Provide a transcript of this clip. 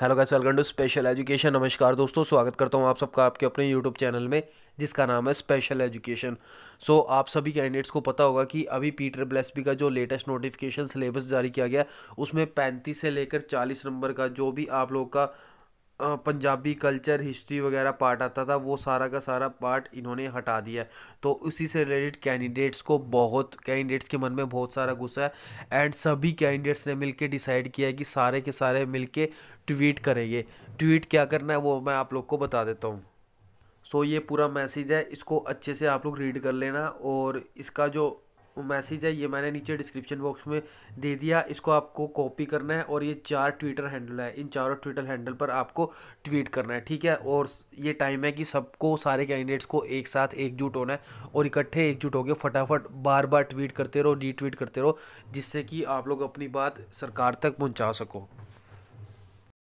hello guys welcome to special education नमस्कार दोस्तों स्वागत करता हूँ आप सबका आपके अपने यूट्यूब चैनल में जिसका नाम है स्पेशल एजुकेशन सो आप सभी कैंडिडेट्स को पता होगा कि अभी पीटर ब्लेसबी का जो लेटेस्ट नोटिफिकेशन सिलेबस जारी किया गया उसमें पैंतीस से लेकर चालीस नंबर का जो भी आप लोग का पंजाबी कल्चर हिस्ट्री वगैरह पार्ट आता था वो सारा का सारा पार्ट इन्होंने हटा दिया है तो उसी से रिलेटेड कैंडिडेट्स को बहुत कैंडिडेट्स के मन में बहुत सारा गुस्सा है एंड सभी कैंडिडेट्स ने मिलके डिसाइड किया है कि सारे के सारे मिलके ट्वीट करेंगे ट्वीट क्या करना है वो मैं आप लोग को बता देता हूँ सो so, ये पूरा मैसेज है इसको अच्छे से आप लोग रीड कर लेना और इसका जो मैसेज है ये मैंने नीचे डिस्क्रिप्शन बॉक्स में दे दिया इसको आपको कॉपी करना है और ये चार ट्विटर हैंडल है इन चारों ट्विटर हैंडल पर आपको ट्वीट करना है ठीक है और ये टाइम है कि सबको सारे कैंडिडेट्स को एक साथ एकजुट होना है और इकट्ठे एकजुट होकर फटाफट बार बार ट्वीट करते रहो रीट्वीट करते रहो जिससे कि आप लोग अपनी बात सरकार तक पहुँचा सको